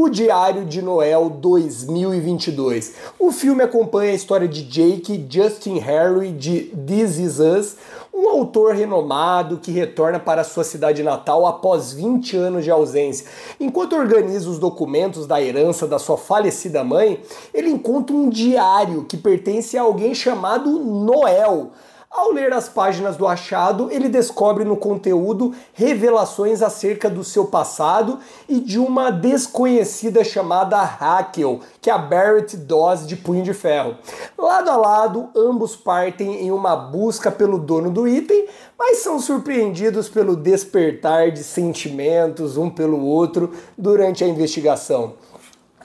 O Diário de Noel 2022. O filme acompanha a história de Jake Justin Harry de This Is Us, um autor renomado que retorna para sua cidade natal após 20 anos de ausência. Enquanto organiza os documentos da herança da sua falecida mãe, ele encontra um diário que pertence a alguém chamado Noel ao ler as páginas do achado, ele descobre no conteúdo revelações acerca do seu passado e de uma desconhecida chamada Raquel, que é a Barrett dose de Punho de Ferro. Lado a lado, ambos partem em uma busca pelo dono do item, mas são surpreendidos pelo despertar de sentimentos um pelo outro durante a investigação.